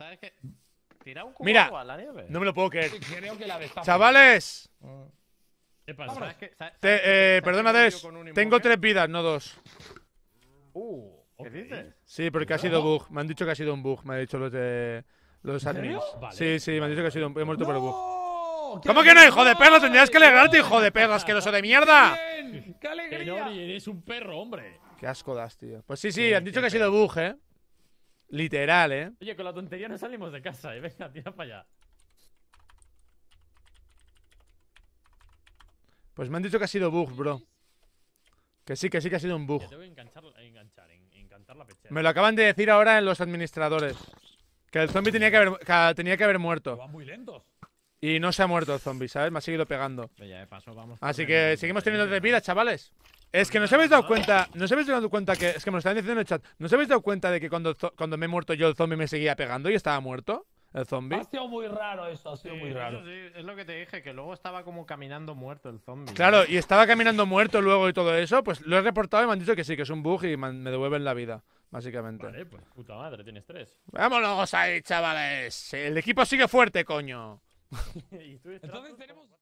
¿Sabes qué? Tira un cubo Mira, a la nieve. No me lo puedo creer. que ¡Chavales! ¿Qué pasa? ¿Sabes qué? pasa sabes Te- eh, perdona, Tengo tres vidas, no dos. Uh, ¿Qué dices? Sí, porque ha sido bug. Me han dicho que ha sido un bug. Me han dicho los de. Los admins. Sí, sí, me han dicho que ha sido un. He muerto por bug. ¿Cómo que no, hijo de perro? Tendrías que alegrarte, hijo de no asqueroso de mierda. ¡Qué alegría! eres un perro, hombre. Qué asco das, tío. Pues sí, sí, han dicho que ha sido bug, eh. Literal, ¿eh? Oye, con la tontería no salimos de casa, ¿eh? Venga, tira para allá. Pues me han dicho que ha sido bug, bro. Que sí, que sí que ha sido un bug. Me lo acaban de decir ahora en los administradores. Que el zombie tenía que haber, tenía que haber muerto. muy lentos. Y no se ha muerto el zombie, ¿sabes? Me ha seguido pegando. Así que seguimos teniendo tres vidas, chavales. Es que no os habéis dado cuenta, no habéis dado cuenta que, es que me lo están diciendo en el chat, ¿no os habéis dado cuenta de que cuando, cuando me he muerto yo el zombie me seguía pegando y estaba muerto? El zombie. Ha sido muy raro eso, ha sido muy raro. Sí, es lo que te dije, que luego estaba como caminando muerto el zombie. Claro, y estaba caminando muerto luego y todo eso, pues lo he reportado y me han dicho que sí, que es un bug y me devuelven la vida, básicamente. Vale, pues puta madre, tienes tres. Vámonos ahí, chavales. El equipo sigue fuerte, coño. Entonces tenemos...